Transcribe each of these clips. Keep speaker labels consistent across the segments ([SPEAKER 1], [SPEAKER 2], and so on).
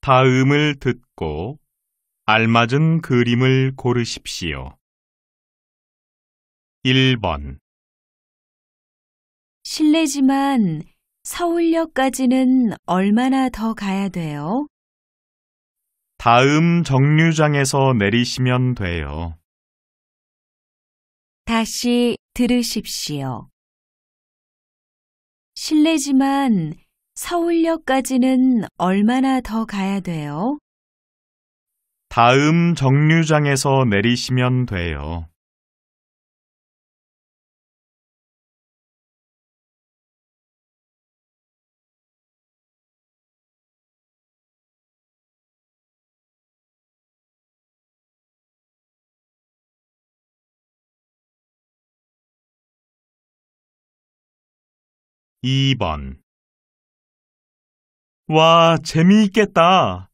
[SPEAKER 1] 다음을 듣고 알맞은 그림을 고르십시오.
[SPEAKER 2] 1번 실례지만 서울역까지는 얼마나 더 가야 돼요?
[SPEAKER 1] 다음 정류장에서 내리시면 돼요.
[SPEAKER 3] 다시 들으십시오.
[SPEAKER 2] 실례지만 서울역까지는 얼마나 더 가야 돼요?
[SPEAKER 1] 다음 정류장에서 내리시면 돼요. (2번) 와, 재미있겠다.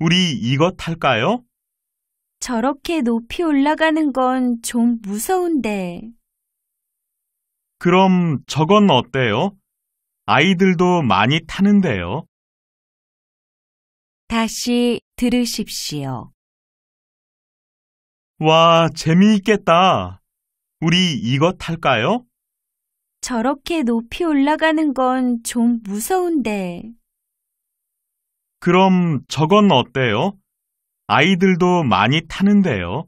[SPEAKER 1] 우리 이거 탈까요?
[SPEAKER 4] 저렇게 높이 올라가는 건 좀 무서운데.
[SPEAKER 1] 그럼 저건 어때요? 아이들도 많이 타는데요.
[SPEAKER 3] 다시 들으십시오.
[SPEAKER 1] 와, 재미있겠다. 우리 이거 탈까요?
[SPEAKER 3] 저렇게
[SPEAKER 4] 높이 올라가는 건 좀 무서운데.
[SPEAKER 1] 그럼 저건 어때요? 아이들도 많이 타는데요.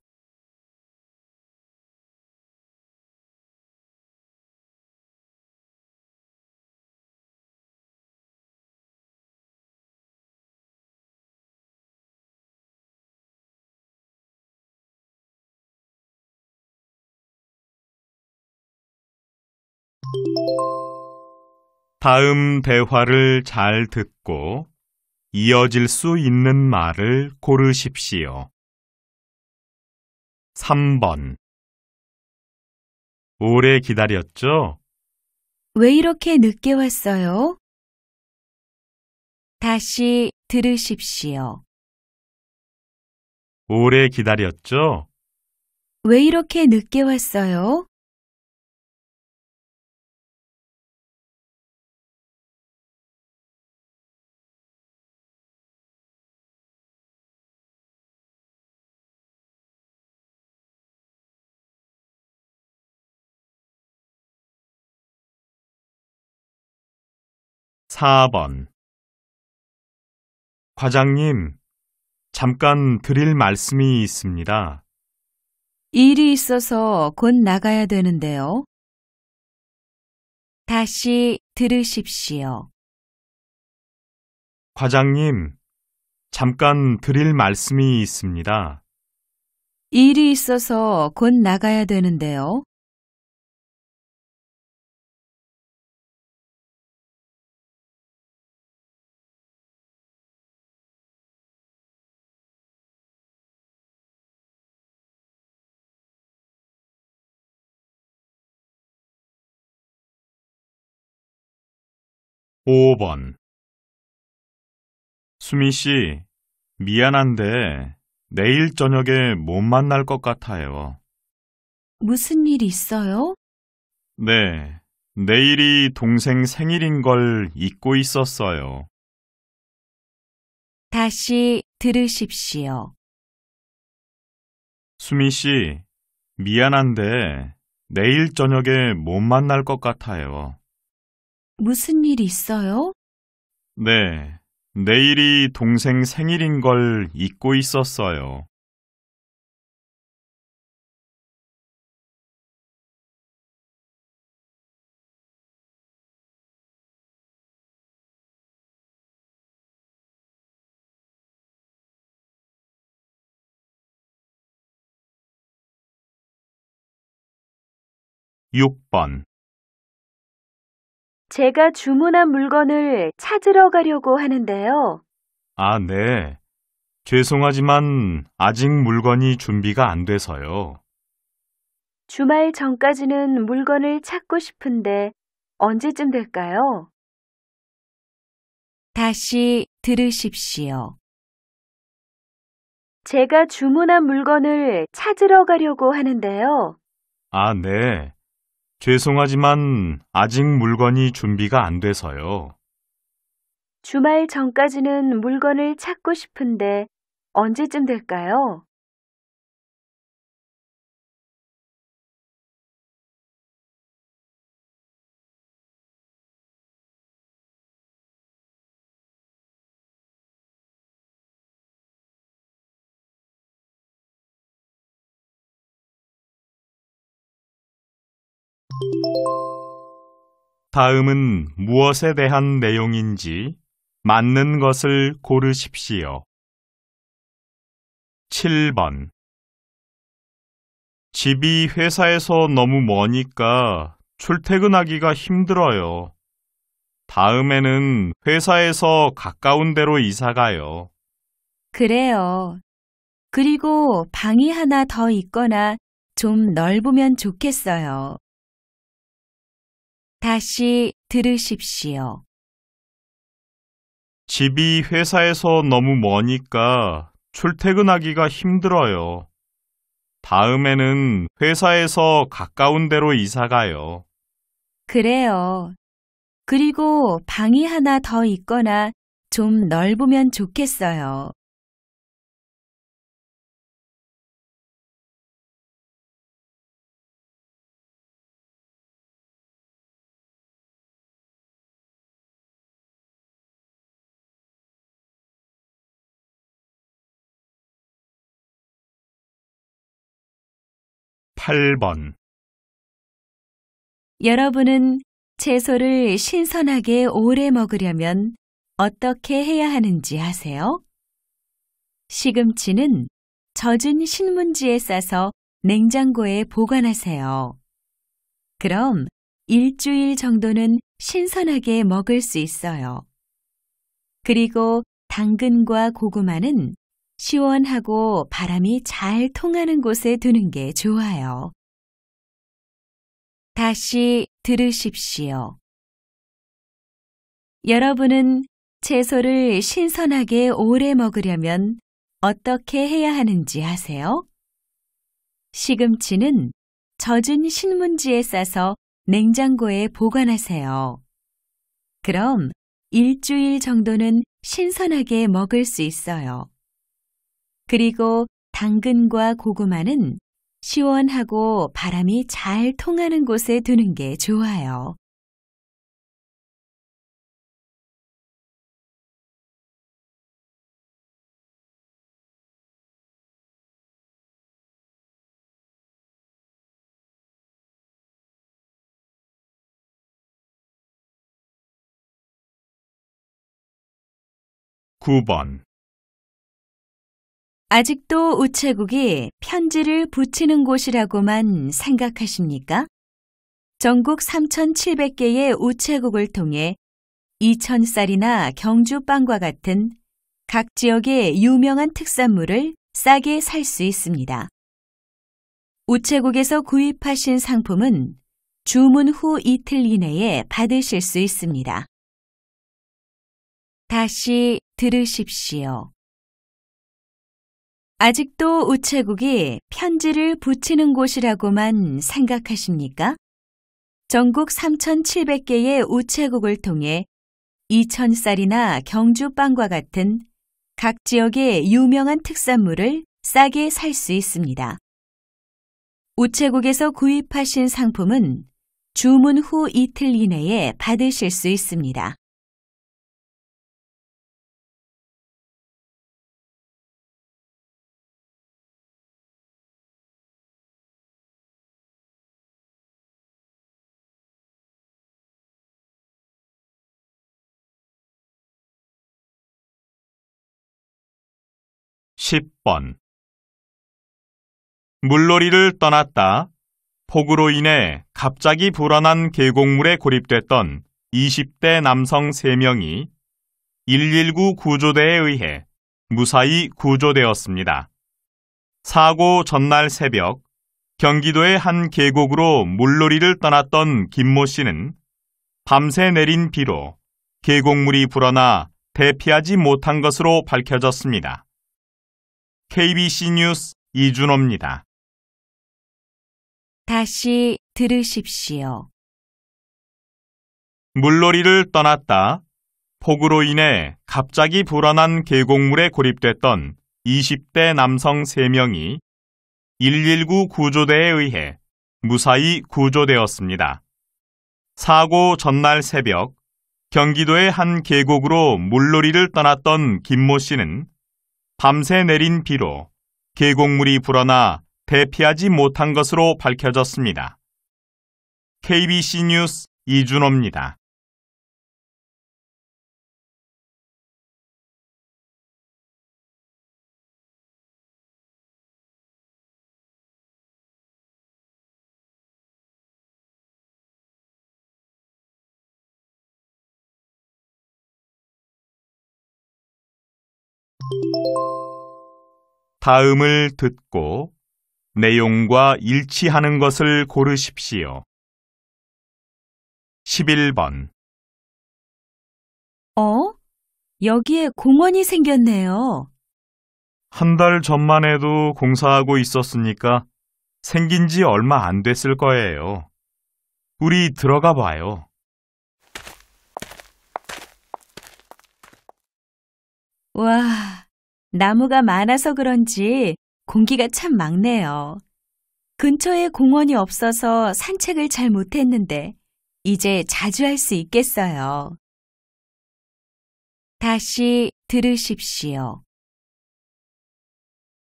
[SPEAKER 1] 다음 대화를 잘 듣고 이어질 수 있는 말을 고르십시오.
[SPEAKER 2] 3번 오래 기다렸죠? 왜 이렇게 늦게 왔어요? 다시 들으십시오. 오래 기다렸죠? 왜 이렇게 늦게 왔어요? 4번
[SPEAKER 1] 과장님, 잠깐 드릴 말씀이 있습니다.
[SPEAKER 2] 일이 있어서 곧 나가야 되는데요.
[SPEAKER 3] 다시 들으십시오.
[SPEAKER 1] 과장님, 잠깐 드릴 말씀이 있습니다.
[SPEAKER 3] 일이 있어서
[SPEAKER 2] 곧 나가야 되는데요. 5번 수민
[SPEAKER 1] 씨, 미안한데 내일 저녁에 못 만날 것 같아요.
[SPEAKER 2] 무슨 일 있어요?
[SPEAKER 1] 네, 내일이
[SPEAKER 2] 동생 생일인 걸 잊고 있었어요.
[SPEAKER 3] 다시 들으십시오.
[SPEAKER 1] 수민 씨, 미안한데 내일 저녁에 못 만날 것 같아요.
[SPEAKER 2] 무슨 일 있어요?
[SPEAKER 1] 네, 내일이 동생
[SPEAKER 2] 생일인 걸 잊고 있었어요. (6번) 제가 주문한 물건을 찾으러 가려고 하는데요.
[SPEAKER 1] 아, 네. 죄송하지만 아직 물건이 준비가 안 돼서요.
[SPEAKER 4] 주말 전까지는 물건을 찾고 싶은데 언제쯤
[SPEAKER 2] 될까요?
[SPEAKER 3] 다시 들으십시오.
[SPEAKER 2] 제가 주문한 물건을 찾으러 가려고
[SPEAKER 4] 하는데요.
[SPEAKER 1] 아, 네. 죄송하지만 아직 물건이 준비가 안 돼서요.
[SPEAKER 4] 주말 전까지는 물건을
[SPEAKER 2] 찾고 싶은데 언제쯤 될까요?
[SPEAKER 1] 다음은 무엇에 대한 내용인지 맞는 것을 고르십시오.
[SPEAKER 2] 7번
[SPEAKER 1] 집이 회사에서 너무 머니까 출퇴근하기가 힘들어요. 다음에는 회사에서 가까운 데로 이사가요.
[SPEAKER 4] 그래요. 그리고 방이 하나 더 있거나
[SPEAKER 2] 좀 넓으면 좋겠어요. 다시
[SPEAKER 3] 들으십시오.
[SPEAKER 1] 집이 회사에서 너무 머니까 출퇴근하기가 힘들어요. 다음에는 회사에서 가까운 데로 이사 가요.
[SPEAKER 4] 그래요.
[SPEAKER 2] 그리고 방이 하나 더 있거나 좀 넓으면 좋겠어요. 8번 여러분은 채소를
[SPEAKER 4] 신선하게 오래 먹으려면 어떻게 해야 하는지 아세요? 시금치는 젖은 신문지에 싸서 냉장고에 보관하세요. 그럼 일주일 정도는 신선하게 먹을 수 있어요. 그리고 당근과 고구마는 시원하고 바람이 잘 통하는 곳에 두는 게
[SPEAKER 2] 좋아요. 다시 들으십시오. 여러분은 채소를 신선하게 오래
[SPEAKER 4] 먹으려면 어떻게 해야 하는지 아세요? 시금치는 젖은 신문지에 싸서 냉장고에 보관하세요. 그럼 일주일 정도는 신선하게 먹을 수 있어요. 그리고 당근과 고구마는
[SPEAKER 2] 시원하고 바람이 잘 통하는 곳에 두는 게 좋아요. (9번) 아직도 우체국이 편지를 붙이는
[SPEAKER 4] 곳이라고만 생각하십니까? 전국 3,700개의 우체국을 통해 이천쌀이나 경주빵과 같은 각 지역의 유명한 특산물을 싸게 살 수 있습니다. 우체국에서 구입하신 상품은 주문 후 이틀 이내에 받으실
[SPEAKER 2] 수 있습니다. 다시 들으십시오. 아직도 우체국이 편지를 붙이는
[SPEAKER 4] 곳이라고만 생각하십니까? 전국 3,700개의 우체국을 통해 이천쌀이나 경주빵과 같은 각 지역의 유명한 특산물을 싸게 살 수 있습니다.
[SPEAKER 2] 우체국에서 구입하신 상품은 주문 후 이틀 이내에 받으실 수 있습니다.
[SPEAKER 1] 10번 물놀이를 떠났다. 폭우로 인해 갑자기 불어난 계곡물에 고립됐던 20대 남성 3명이 119 구조대에 의해 무사히 구조되었습니다. 사고 전날 새벽 경기도의 한 계곡으로 물놀이를 떠났던 김모 씨는 밤새 내린 비로 계곡물이 불어나 대피하지 못한 것으로 밝혀졌습니다. KBC 뉴스 이준호입니다.
[SPEAKER 3] 다시 들으십시오.
[SPEAKER 1] 물놀이를 떠났다. 폭우로 인해 갑자기 불어난 계곡물에 고립됐던 20대 남성 3명이 119 구조대에 의해 무사히 구조되었습니다. 사고 전날 새벽 경기도의 한 계곡으로 물놀이를 떠났던 김모 씨는 밤새 내린 비로 계곡물이 불어나 대피하지 못한 것으로 밝혀졌습니다. KBC 뉴스 이준호입니다. 다음을 듣고 내용과 일치하는 것을 고르십시오. 11번
[SPEAKER 2] 어? 여기에 공원이 생겼네요.
[SPEAKER 1] 한 달 전만 해도 공사하고 있었으니까 생긴 지 얼마 안 됐을 거예요. 우리 들어가 봐요.
[SPEAKER 2] 와,
[SPEAKER 4] 나무가 많아서 그런지 공기가 참 막네요. 근처에 공원이 없어서 산책을 잘 못했는데 이제 자주 할 수
[SPEAKER 2] 있겠어요. 다시 들으십시오.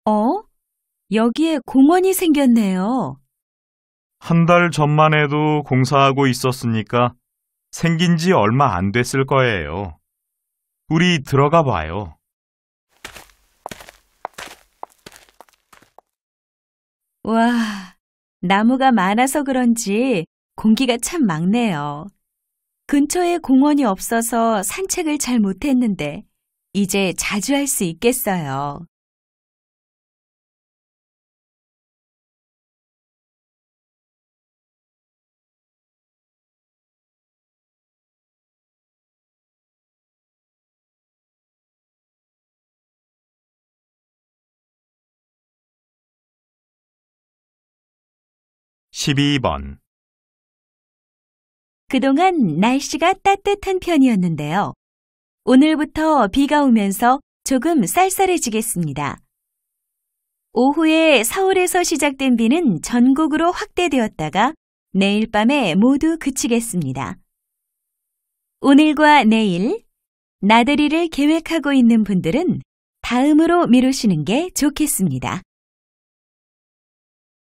[SPEAKER 2] 어? 여기에 공원이 생겼네요.
[SPEAKER 1] 한 달 전만 해도 공사하고 있었으니까 생긴 지 얼마 안 됐을 거예요. 우리 들어가 봐요.
[SPEAKER 2] 와,
[SPEAKER 4] 나무가 많아서 그런지 공기가 참 막네요.
[SPEAKER 2] 근처에 공원이 없어서 산책을 잘 못했는데 이제 자주 할 수 있겠어요. 12번 그동안 날씨가 따뜻한 편이었는데요. 오늘부터 비가 오면서 조금
[SPEAKER 4] 쌀쌀해지겠습니다. 오후에 서울에서 시작된 비는 전국으로 확대되었다가 내일 밤에 모두 그치겠습니다. 오늘과 내일 나들이를 계획하고 있는 분들은
[SPEAKER 2] 다음으로 미루시는 게 좋겠습니다.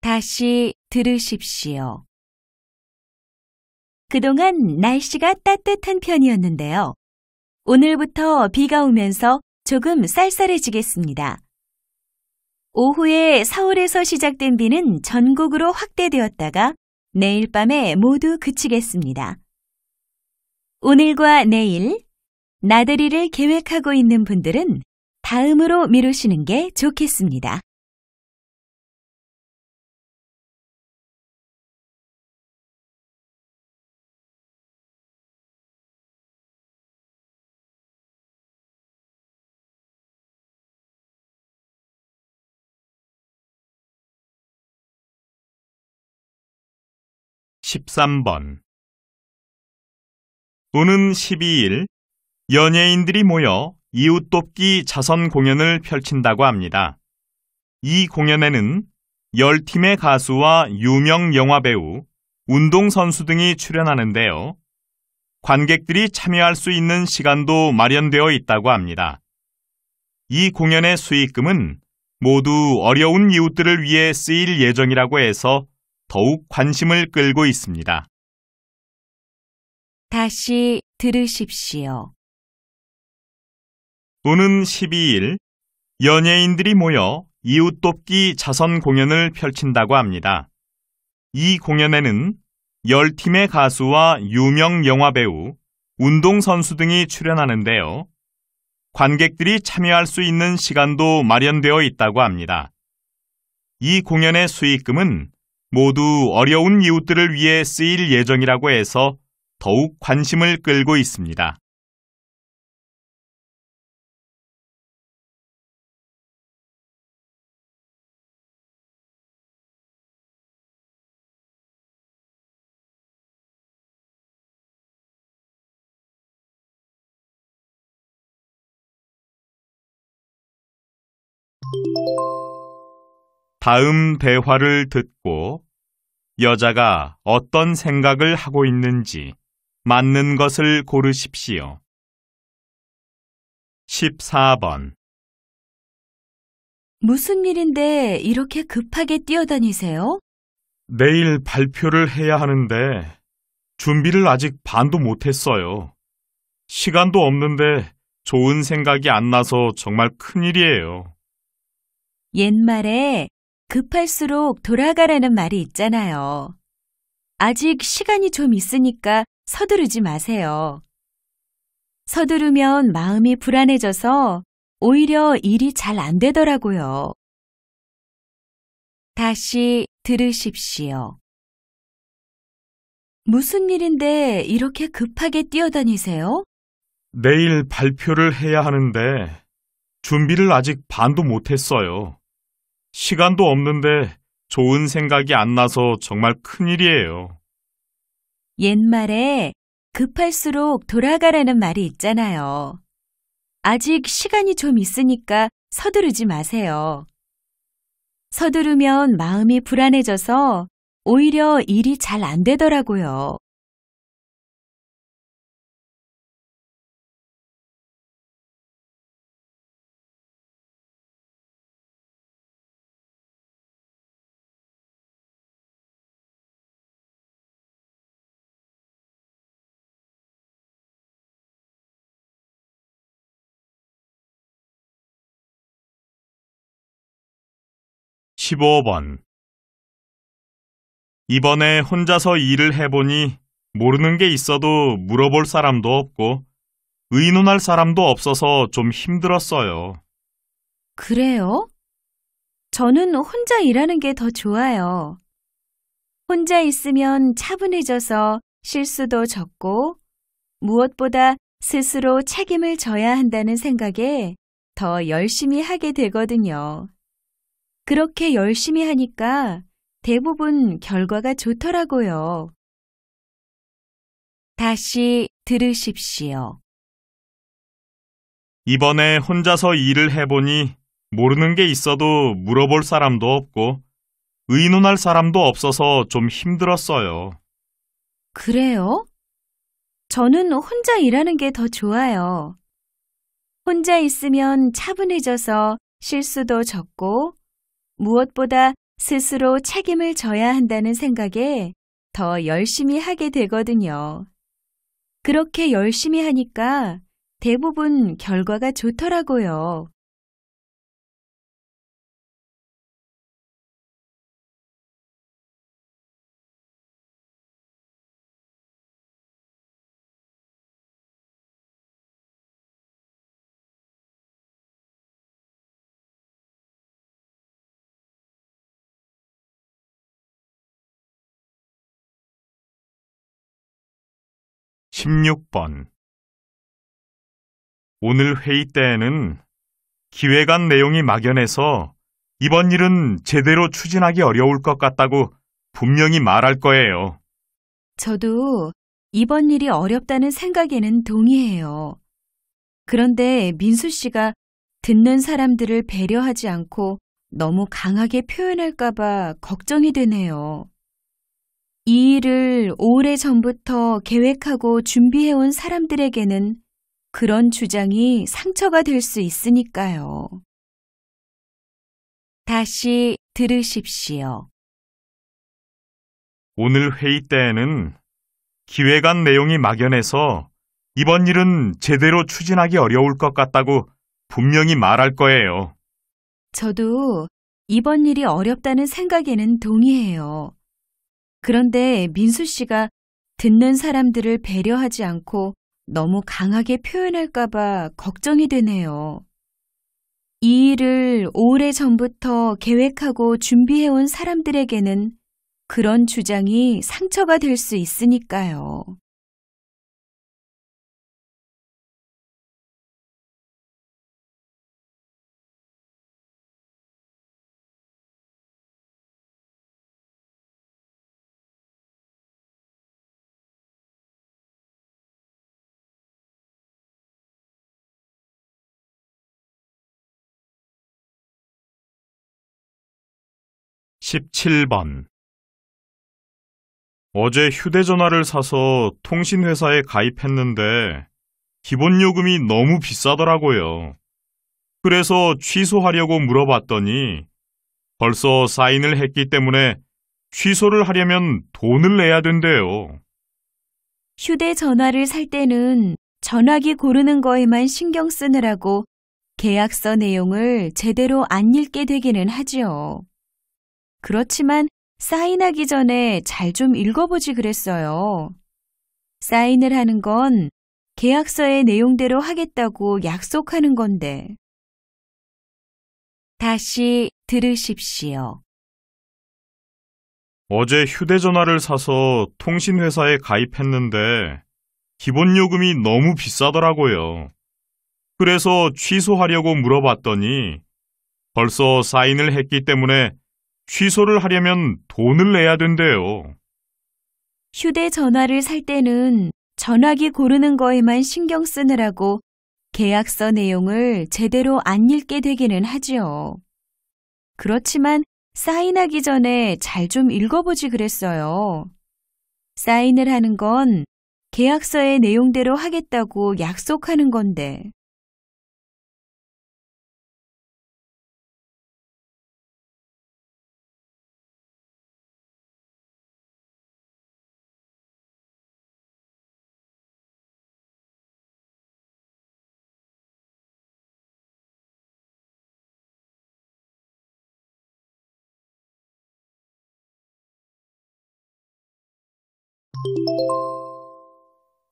[SPEAKER 2] 다시 들으십시오. 그동안 날씨가
[SPEAKER 4] 따뜻한 편이었는데요. 오늘부터 비가 오면서 조금 쌀쌀해지겠습니다. 오후에 서울에서 시작된 비는 전국으로 확대되었다가 내일 밤에 모두 그치겠습니다.
[SPEAKER 2] 오늘과 내일 나들이를 계획하고 있는 분들은 다음으로 미루시는 게 좋겠습니다. 13번
[SPEAKER 1] 또는 12일 연예인들이 모여 이웃돕기 자선 공연을 펼친다고 합니다. 이 공연에는 10팀의 가수와 유명 영화배우, 운동선수 등이 출연하는데요. 관객들이 참여할 수 있는 시간도 마련되어 있다고 합니다. 이 공연의 수익금은 모두 어려운 이웃들을 위해 쓰일 예정이라고 해서 더욱 관심을 끌고 있습니다.
[SPEAKER 3] 다시 들으십시오.
[SPEAKER 1] 오는 12일 연예인들이 모여 이웃돕기 자선 공연을 펼친다고 합니다. 이 공연에는 10팀의 가수와 유명 영화배우, 운동선수 등이 출연하는데요. 관객들이 참여할 수 있는 시간도 마련되어 있다고 합니다. 이 공연의 수익금은 모두 어려운 이웃들을 위해 쓰일 예정이라고 해서 더욱 관심을
[SPEAKER 2] 끌고 있습니다.
[SPEAKER 1] 다음 대화를 듣고 여자가 어떤 생각을 하고 있는지 맞는 것을 고르십시오. 14번
[SPEAKER 2] 무슨 일인데 이렇게 급하게 뛰어다니세요?
[SPEAKER 1] 내일 발표를 해야 하는데 준비를 아직 반도 못했어요. 시간도 없는데 좋은 생각이 안 나서 정말 큰일이에요.
[SPEAKER 4] 옛말에 급할수록 돌아가라는 말이 있잖아요. 아직 시간이 좀 있으니까 서두르지 마세요. 서두르면 마음이 불안해져서 오히려 일이
[SPEAKER 2] 잘 안 되더라고요. 다시 들으십시오. 무슨 일인데 이렇게 급하게
[SPEAKER 4] 뛰어다니세요?
[SPEAKER 1] 내일 발표를 해야 하는데 준비를 아직 반도 못했어요. 시간도 없는데 좋은 생각이 안 나서 정말 큰일이에요.
[SPEAKER 4] 옛말에 급할수록 돌아가라는 말이 있잖아요. 아직 시간이 좀 있으니까 서두르지 마세요. 서두르면 마음이 불안해져서
[SPEAKER 2] 오히려 일이 잘 안 되더라고요. 15번
[SPEAKER 1] 이번에 혼자서 일을 해보니 모르는 게 있어도 물어볼 사람도 없고 의논할 사람도 없어서 좀 힘들었어요.
[SPEAKER 4] 그래요? 저는 혼자 일하는 게 더 좋아요. 혼자 있으면 차분해져서 실수도 적고 무엇보다 스스로 책임을 져야 한다는 생각에 더 열심히 하게 되거든요. 그렇게 열심히 하니까 대부분
[SPEAKER 3] 결과가 좋더라고요. 다시 들으십시오.
[SPEAKER 1] 이번에 혼자서 일을 해보니 모르는 게 있어도 물어볼 사람도 없고 의논할 사람도 없어서 좀 힘들었어요.
[SPEAKER 4] 그래요? 저는 혼자 일하는 게 더 좋아요. 혼자 있으면 차분해져서 실수도 적고 무엇보다 스스로 책임을 져야 한다는 생각에 더 열심히 하게 되거든요. 그렇게
[SPEAKER 2] 열심히 하니까 대부분 결과가 좋더라고요. 16번
[SPEAKER 1] 오늘 회의 때에는 기획안 내용이 막연해서 이번 일은 제대로 추진하기 어려울 것 같다고 분명히 말할 거예요.
[SPEAKER 4] 저도 이번 일이 어렵다는 생각에는 동의해요. 그런데 민수 씨가 듣는 사람들을 배려하지 않고 너무 강하게 표현할까봐 걱정이 되네요. 이 일을 오래 전부터 계획하고 준비해온
[SPEAKER 3] 사람들에게는 그런 주장이 상처가 될 수 있으니까요. 다시 들으십시오.
[SPEAKER 1] 오늘 회의 때에는 기획안 내용이 막연해서 이번 일은 제대로 추진하기 어려울 것 같다고 분명히 말할 거예요.
[SPEAKER 4] 저도 이번 일이 어렵다는 생각에는 동의해요. 그런데 민수 씨가 듣는 사람들을 배려하지 않고 너무 강하게 표현할까봐 걱정이 되네요. 이 일을 오래 전부터 계획하고 준비해온 사람들에게는
[SPEAKER 2] 그런 주장이 상처가 될 수 있으니까요. 17번
[SPEAKER 1] 어제 휴대전화를 사서 통신회사에 가입했는데 기본요금이 너무 비싸더라고요. 그래서 취소하려고 물어봤더니 벌써 사인을 했기 때문에 취소를 하려면 돈을 내야 된대요.
[SPEAKER 4] 휴대전화를 살 때는 전화기 고르는 거에만 신경 쓰느라고 계약서 내용을 제대로 안 읽게 되기는 하지요. 그렇지만 사인하기 전에 잘 좀 읽어보지 그랬어요. 사인을 하는 건
[SPEAKER 2] 계약서의 내용대로 하겠다고 약속하는 건데.
[SPEAKER 3] 다시 들으십시오.
[SPEAKER 1] 어제 휴대전화를 사서 통신회사에 가입했는데 기본 요금이 너무 비싸더라고요. 그래서 취소하려고 물어봤더니 벌써 사인을 했기 때문에 취소를 하려면 돈을 내야 된대요.
[SPEAKER 4] 휴대전화를 살 때는 전화기 고르는 거에만 신경 쓰느라고 계약서 내용을 제대로 안 읽게 되기는 하지요. 그렇지만 사인하기 전에 잘 좀 읽어보지 그랬어요. 사인을 하는 건 계약서의 내용대로
[SPEAKER 2] 하겠다고 약속하는 건데.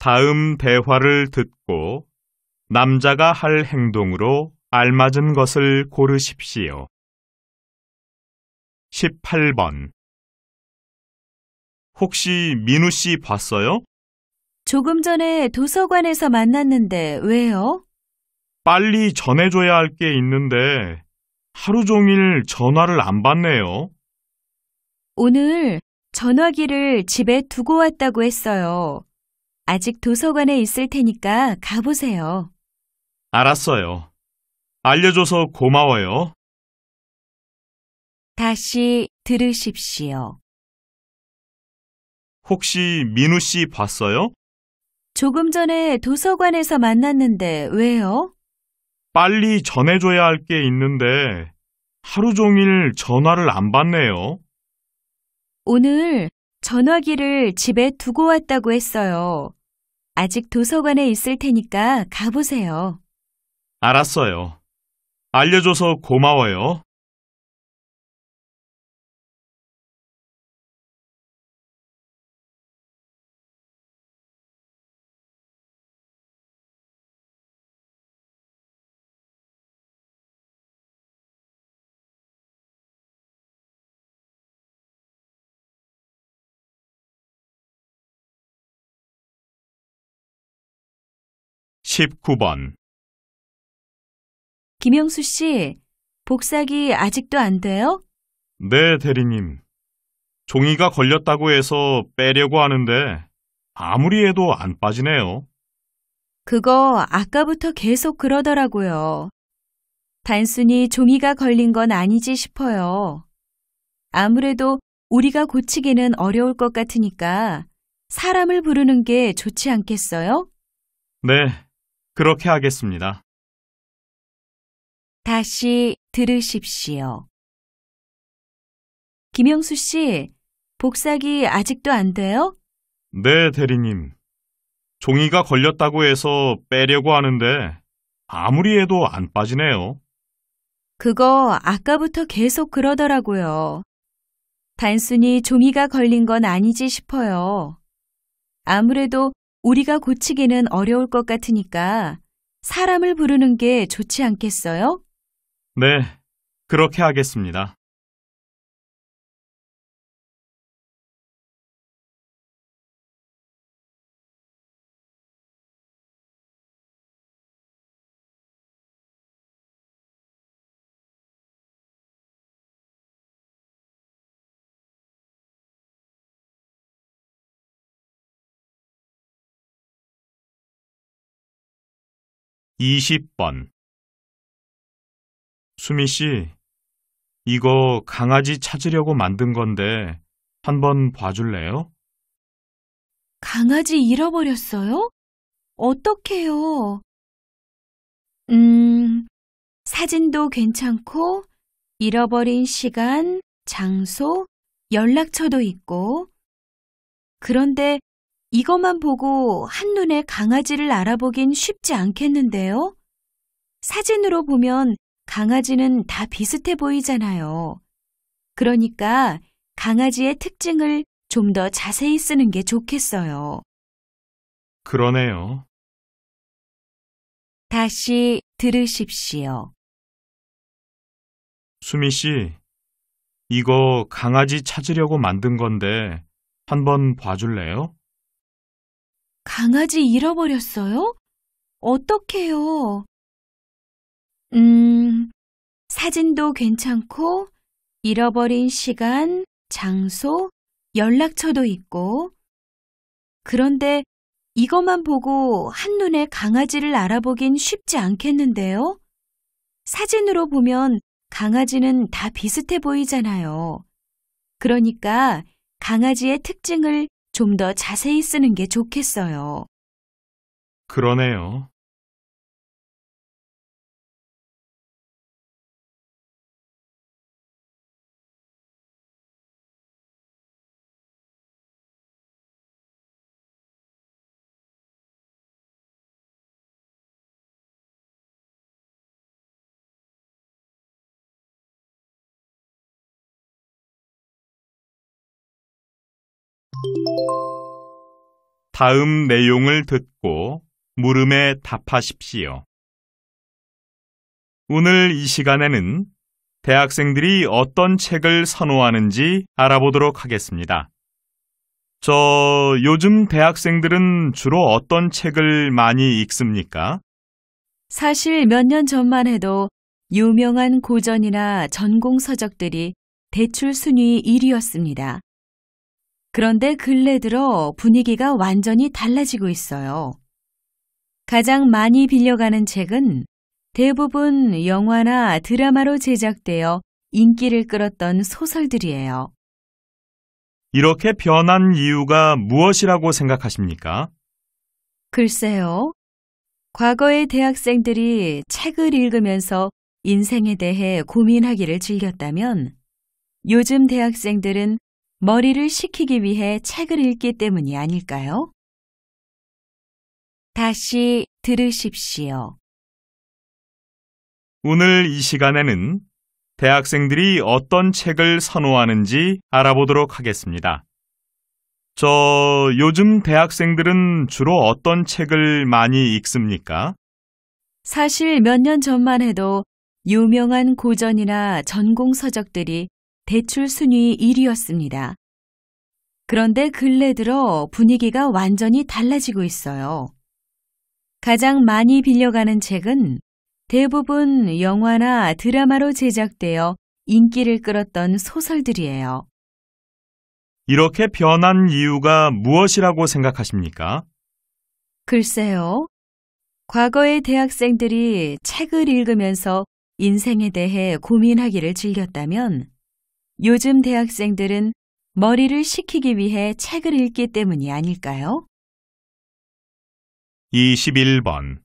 [SPEAKER 1] 다음 대화를 듣고 남자가 할 행동으로 알맞은 것을 고르십시오. 18번 혹시 민우 씨 봤어요?
[SPEAKER 2] 조금 전에
[SPEAKER 4] 도서관에서 만났는데 왜요?
[SPEAKER 1] 빨리 전해줘야 할 게 있는데 하루 종일 전화를 안 받네요.
[SPEAKER 4] 오늘 전화기를 집에 두고 왔다고 했어요. 아직 도서관에 있을
[SPEAKER 3] 테니까 가보세요.
[SPEAKER 1] 알았어요. 알려줘서 고마워요.
[SPEAKER 3] 다시 들으십시오.
[SPEAKER 1] 혹시 민우 씨 봤어요?
[SPEAKER 2] 조금 전에
[SPEAKER 4] 도서관에서 만났는데 왜요?
[SPEAKER 1] 빨리 전해줘야 할 게 있는데 하루 종일 전화를 안 받네요.
[SPEAKER 4] 오늘 전화기를 집에 두고 왔다고 했어요. 아직 도서관에
[SPEAKER 2] 있을 테니까 가보세요.
[SPEAKER 1] 알았어요. 알려줘서
[SPEAKER 2] 고마워요. 19번 김영수 씨,
[SPEAKER 4] 복사기 아직도 안 돼요?
[SPEAKER 1] 네, 대리님. 종이가 걸렸다고 해서 빼려고 하는데 아무리 해도 안 빠지네요.
[SPEAKER 4] 그거 아까부터 계속 그러더라고요. 단순히 종이가 걸린 건 아니지 싶어요. 아무래도 우리가 고치기는 어려울 것 같으니까 사람을 부르는 게 좋지 않겠어요?
[SPEAKER 1] 네, 그렇게 하겠습니다.
[SPEAKER 2] 다시 들으십시오. 김영수 씨,
[SPEAKER 4] 복사기 아직도 안 돼요?
[SPEAKER 1] 네, 대리님. 종이가 걸렸다고 해서 빼려고 하는데 아무리 해도 안 빠지네요.
[SPEAKER 4] 그거 아까부터 계속 그러더라고요. 단순히 종이가 걸린 건 아니지 싶어요. 아무래도 우리가 고치기는 어려울 것 같으니까 사람을 부르는 게 좋지 않겠어요?
[SPEAKER 1] 네,
[SPEAKER 2] 그렇게 하겠습니다. 20번 수미
[SPEAKER 1] 씨, 이거 강아지 찾으려고 만든 건데 한번 봐줄래요?
[SPEAKER 2] 강아지 잃어버렸어요? 어떡해요? 음, 사진도
[SPEAKER 4] 괜찮고 잃어버린 시간, 장소, 연락처도 있고 그런데 이것만 보고 한눈에 강아지를 알아보긴 쉽지 않겠는데요? 사진으로 보면 강아지는 다 비슷해 보이잖아요. 그러니까 강아지의 특징을
[SPEAKER 2] 좀 더 자세히 쓰는 게 좋겠어요.
[SPEAKER 1] 그러네요.
[SPEAKER 3] 다시 들으십시오.
[SPEAKER 1] 수미 씨, 이거 강아지 찾으려고 만든 건데 한번 봐줄래요?
[SPEAKER 2] 강아지 잃어버렸어요? 어떡해요? 음,
[SPEAKER 4] 사진도 괜찮고, 잃어버린 시간, 장소, 연락처도 있고. 그런데 이것만 보고 한눈에 강아지를 알아보긴 쉽지 않겠는데요? 사진으로 보면 강아지는 다 비슷해 보이잖아요. 그러니까
[SPEAKER 2] 강아지의 특징을 좀더 자세히 쓰는 게 좋겠어요. 그러네요. 다음 내용을 듣고
[SPEAKER 1] 물음에 답하십시오. 오늘 이 시간에는 대학생들이 어떤 책을 선호하는지 알아보도록 하겠습니다. 저 요즘 대학생들은 주로 어떤 책을 많이 읽습니까?
[SPEAKER 4] 사실 몇 년 전만 해도 유명한 고전이나 전공 서적들이 대출 순위 1위였습니다. 그런데 근래 들어 분위기가 완전히 달라지고 있어요. 가장 많이 빌려가는 책은 대부분 영화나 드라마로 제작되어 인기를 끌었던 소설들이에요.
[SPEAKER 1] 이렇게 변한 이유가 무엇이라고 생각하십니까?
[SPEAKER 4] 글쎄요. 과거의 대학생들이 책을 읽으면서 인생에 대해 고민하기를 즐겼다면 요즘 대학생들은 머리를
[SPEAKER 3] 식히기 위해 책을 읽기 때문이 아닐까요? 다시 들으십시오.
[SPEAKER 1] 오늘 이 시간에는 대학생들이 어떤 책을 선호하는지 알아보도록 하겠습니다. 저 요즘 대학생들은 주로 어떤 책을 많이 읽습니까?
[SPEAKER 4] 사실 몇 년 전만 해도 유명한 고전이나 전공 서적들이 대출 순위 1위였습니다. 그런데 근래 들어 분위기가 완전히 달라지고 있어요. 가장 많이 빌려가는 책은 대부분 영화나 드라마로 제작되어 인기를 끌었던 소설들이에요.
[SPEAKER 1] 이렇게 변한 이유가 무엇이라고 생각하십니까?
[SPEAKER 4] 글쎄요. 과거의 대학생들이 책을 읽으면서 인생에 대해 고민하기를 즐겼다면 요즘 대학생들은 머리를 식히기
[SPEAKER 2] 위해 책을 읽기 때문이 아닐까요? 21번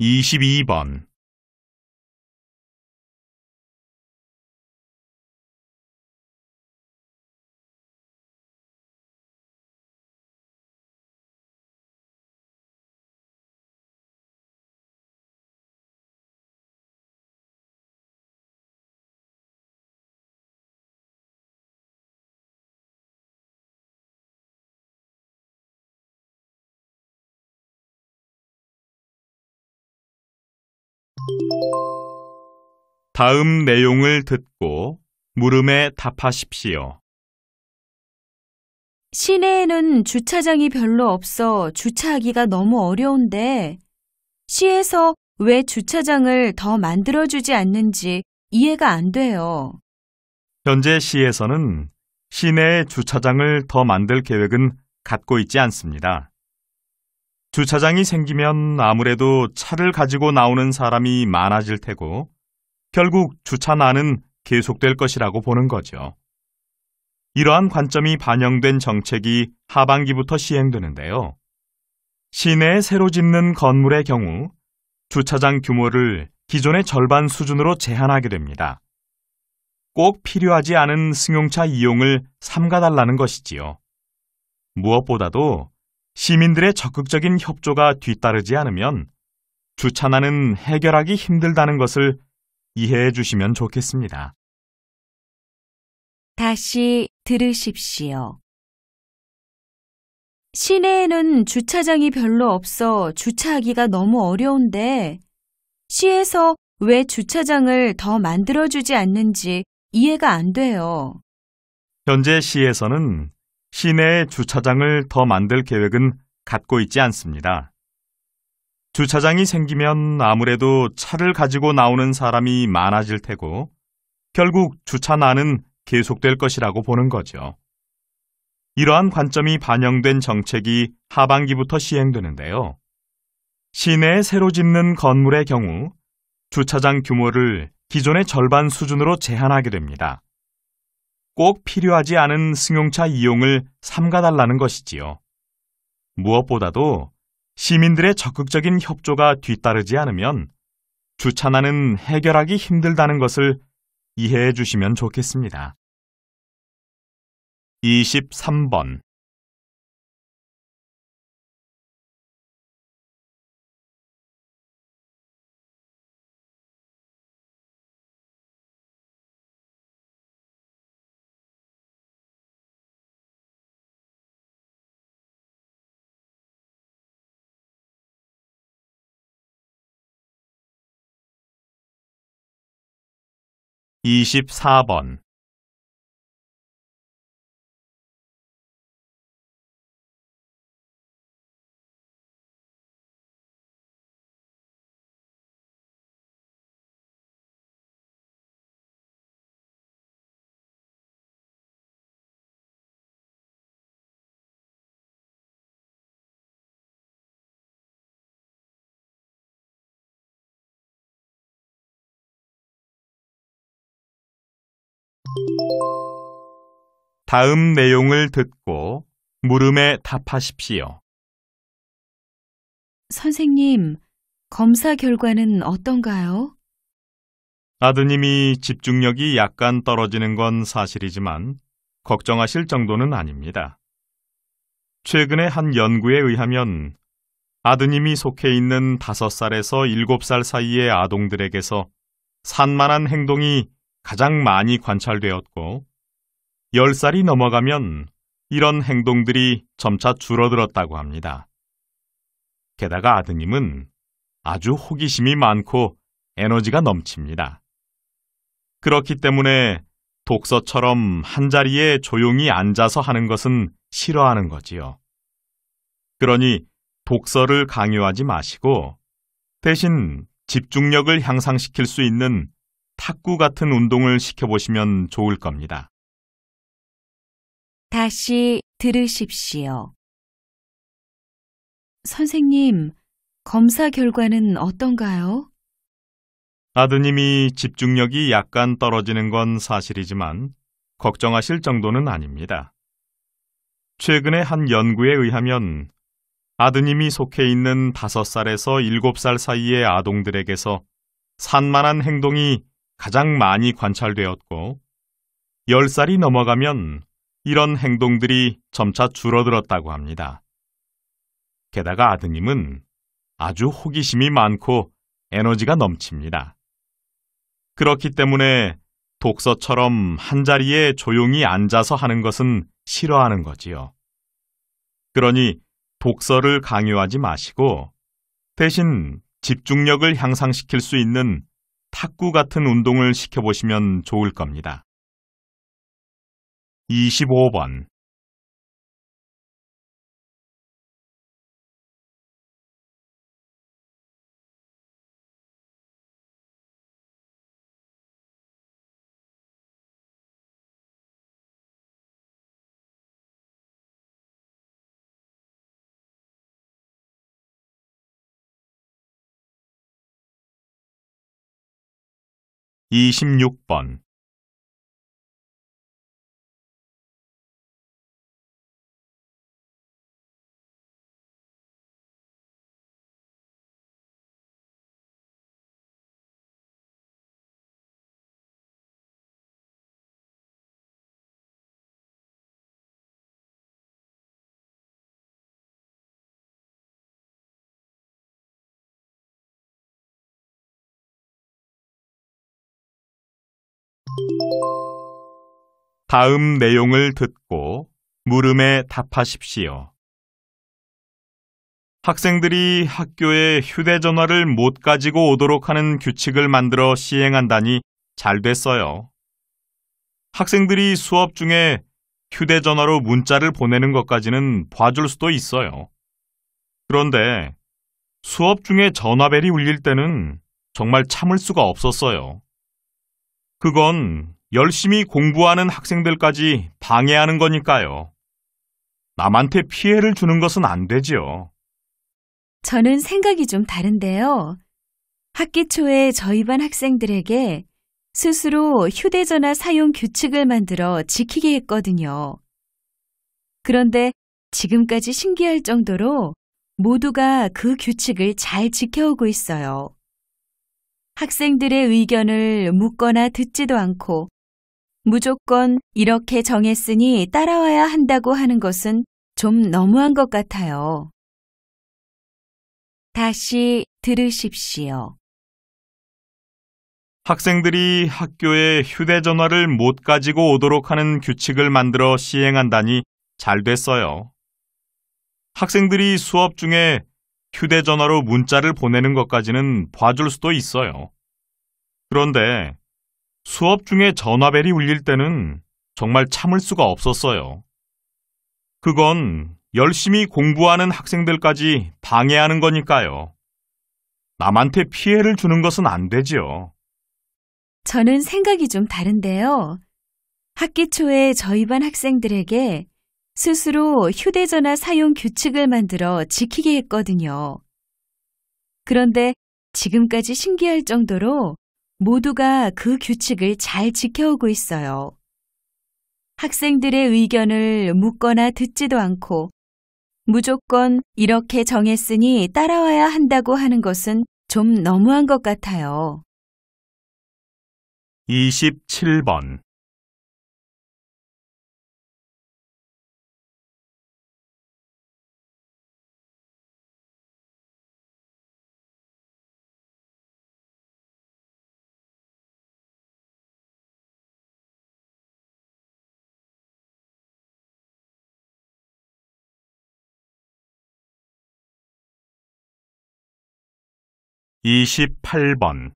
[SPEAKER 2] 22번 다음 내용을
[SPEAKER 1] 듣고 물음에 답하십시오.
[SPEAKER 4] 시내에는 주차장이 별로 없어 주차하기가 너무 어려운데 시에서 왜 주차장을 더 만들어주지 않는지 이해가 안 돼요.
[SPEAKER 1] 현재 시에서는 시내에 주차장을 더 만들 계획은 갖고 있지 않습니다. 주차장이 생기면 아무래도 차를 가지고 나오는 사람이 많아질 테고 결국 주차난은 계속될 것이라고 보는 거죠. 이러한 관점이 반영된 정책이 하반기부터 시행되는데요. 시내에 새로 짓는 건물의 경우 주차장 규모를 기존의 절반 수준으로 제한하게 됩니다. 꼭 필요하지 않은 승용차 이용을 삼가달라는 것이지요. 무엇보다도 시민들의 적극적인 협조가 뒤따르지 않으면 주차난은 해결하기 힘들다는 것을 이해해 주시면 좋겠습니다.
[SPEAKER 3] 다시 들으십시오.
[SPEAKER 2] 시내에는 주차장이 별로 없어 주차하기가 너무
[SPEAKER 4] 어려운데 시에서 왜 주차장을 더 만들어주지 않는지 이해가 안 돼요.
[SPEAKER 1] 현재 시에서는 시내에 주차장을 더 만들 계획은 갖고 있지 않습니다. 주차장이 생기면 아무래도 차를 가지고 나오는 사람이 많아질 테고 결국 주차난은 계속될 것이라고 보는 거죠. 이러한 관점이 반영된 정책이 하반기부터 시행되는데요. 시내에 새로 짓는 건물의 경우 주차장 규모를 기존의 절반 수준으로 제한하게 됩니다. 꼭 필요하지 않은 승용차 이용을 삼가달라는 것이지요. 무엇보다도 시민들의 적극적인 협조가 뒤따르지 않으면 주차난은 해결하기 힘들다는 것을 이해해 주시면 좋겠습니다. 23번
[SPEAKER 2] 24번 다음 내용을 듣고
[SPEAKER 1] 물음에 답하십시오.
[SPEAKER 2] 선생님,
[SPEAKER 4] 검사 결과는 어떤가요?
[SPEAKER 1] 아드님이 집중력이 약간 떨어지는 건 사실이지만 걱정하실 정도는 아닙니다. 최근의 한 연구에 의하면 아드님이 속해 있는 5살에서 7살 사이의 아동들에게서 산만한 행동이 가장 많이 관찰되었고 10살이 넘어가면 이런 행동들이 점차 줄어들었다고 합니다. 게다가 아드님은 아주 호기심이 많고 에너지가 넘칩니다. 그렇기 때문에 독서처럼 한자리에 조용히 앉아서 하는 것은 싫어하는 거지요. 그러니 독서를 강요하지 마시고 대신 집중력을 향상시킬 수 있는 탁구 같은 운동을 시켜보시면 좋을 겁니다.
[SPEAKER 3] 다시
[SPEAKER 2] 들으십시오. 선생님, 검사
[SPEAKER 4] 결과는 어떤가요?
[SPEAKER 1] 아드님이 집중력이 약간 떨어지는 건 사실이지만 걱정하실 정도는 아닙니다. 최근의 한 연구에 의하면 아드님이 속해 있는 5살에서 7살 사이의 아동들에게서 산만한 행동이 가장 많이 관찰되었고 10살이 넘어가면 이런 행동들이 점차 줄어들었다고 합니다. 게다가 아드님은 아주 호기심이 많고 에너지가 넘칩니다. 그렇기 때문에 독서처럼 한자리에 조용히 앉아서 하는 것은 싫어하는 거지요. 그러니 독서를 강요하지 마시고 대신 집중력을 향상시킬 수 있는 탁구 같은 운동을 시켜보시면 좋을 겁니다. 25번
[SPEAKER 2] 26번
[SPEAKER 1] 다음 내용을 듣고 물음에 답하십시오. 학생들이 학교에 휴대전화를 못 가지고 오도록 하는 규칙을 만들어 시행한다니 잘 됐어요. 학생들이 수업 중에 휴대전화로 문자를 보내는 것까지는 봐줄 수도 있어요. 그런데 수업 중에 전화벨이 울릴 때는 정말 참을 수가 없었어요. 그건 열심히 공부하는 학생들까지 방해하는 거니까요. 남한테 피해를 주는 것은 안 되지요.
[SPEAKER 4] 저는 생각이 좀 다른데요. 학기 초에 저희 반 학생들에게 스스로 휴대전화 사용 규칙을 만들어 지키게 했거든요. 그런데 지금까지 신기할 정도로 모두가 그 규칙을 잘 지켜오고 있어요. 학생들의 의견을 묻거나 듣지도 않고 무조건 이렇게 정했으니 따라와야 한다고 하는 것은
[SPEAKER 2] 좀 너무한 것 같아요. 다시
[SPEAKER 3] 들으십시오.
[SPEAKER 1] 학생들이 학교에 휴대전화를 못 가지고 오도록 하는 규칙을 만들어 시행한다니 잘 됐어요. 학생들이 수업 중에 휴대전화로 문자를 보내는 것까지는 봐줄 수도 있어요. 그런데 수업 중에 전화벨이 울릴 때는 정말 참을 수가 없었어요. 그건 열심히 공부하는 학생들까지 방해하는 거니까요. 남한테 피해를 주는 것은 안 되지요.
[SPEAKER 4] 저는 생각이 좀 다른데요. 학기 초에 저희 반 학생들에게 스스로 휴대전화 사용 규칙을 만들어 지키게 했거든요. 그런데 지금까지 신기할 정도로 모두가 그 규칙을 잘 지켜오고 있어요. 학생들의 의견을 묻거나 듣지도 않고 무조건 이렇게 정했으니 따라와야 한다고 하는 것은
[SPEAKER 2] 좀 너무한 것 같아요. 27번 28번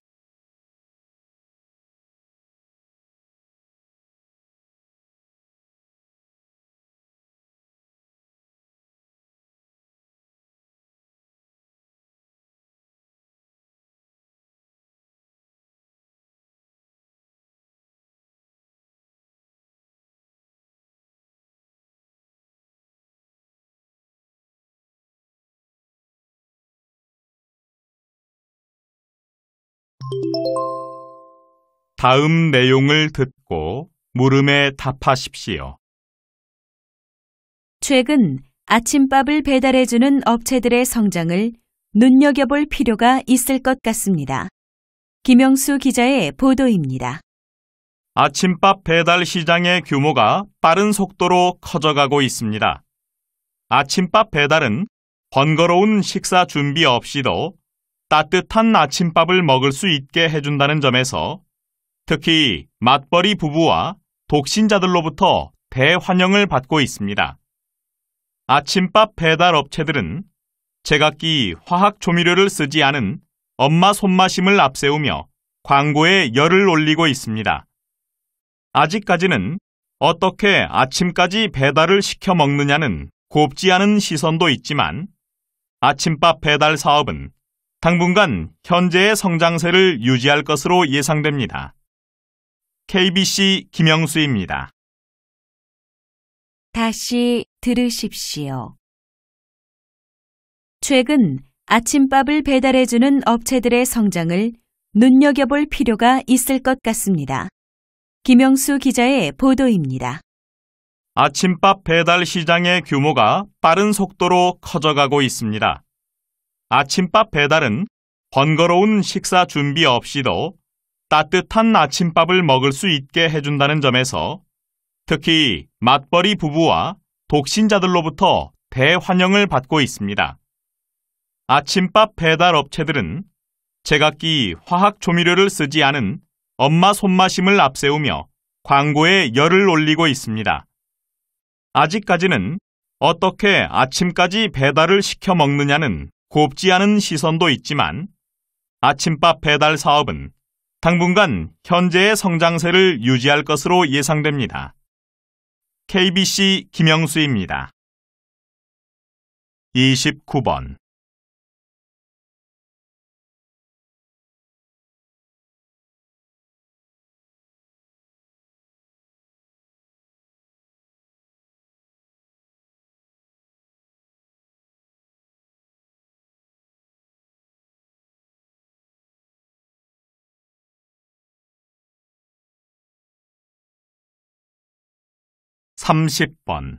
[SPEAKER 2] 다음 내용을
[SPEAKER 1] 듣고 물음에 답하십시오.
[SPEAKER 2] 최근
[SPEAKER 4] 아침밥을 배달해주는 업체들의 성장을 눈여겨볼 필요가 있을 것 같습니다. 김영수 기자의 보도입니다.
[SPEAKER 1] 아침밥 배달 시장의 규모가 빠른 속도로 커져가고 있습니다. 아침밥 배달은 번거로운 식사 준비 없이도 따뜻한 아침밥을 먹을 수 있게 해준다는 점에서 특히 맞벌이 부부와 독신자들로부터 대환영을 받고 있습니다. 아침밥 배달 업체들은 제각기 화학 조미료를 쓰지 않은 엄마 손맛심을 앞세우며 광고에 열을 올리고 있습니다. 아직까지는 어떻게 아침까지 배달을 시켜 먹느냐는 곱지 않은 시선도 있지만 아침밥 배달 사업은 당분간 현재의 성장세를 유지할 것으로 예상됩니다. KBC 김영수입니다.
[SPEAKER 3] 다시 들으십시오.
[SPEAKER 2] 최근 아침밥을 배달해주는
[SPEAKER 4] 업체들의 성장을 눈여겨볼 필요가 있을 것 같습니다. 김영수 기자의 보도입니다.
[SPEAKER 1] 아침밥 배달 시장의 규모가 빠른 속도로 커져가고 있습니다. 아침밥 배달은 번거로운 식사 준비 없이도 따뜻한 아침밥을 먹을 수 있게 해준다는 점에서 특히 맞벌이 부부와 독신자들로부터 대환영을 받고 있습니다. 아침밥 배달 업체들은 제각기 화학 조미료를 쓰지 않은 엄마 손맛심을 앞세우며 광고에 열을 올리고 있습니다. 아직까지는 어떻게 아침까지 배달을 시켜 먹느냐는 곱지 않은 시선도 있지만 아침밥 배달 사업은 당분간 현재의 성장세를 유지할 것으로 예상됩니다. KBC 김영수입니다.
[SPEAKER 2] 29번 30번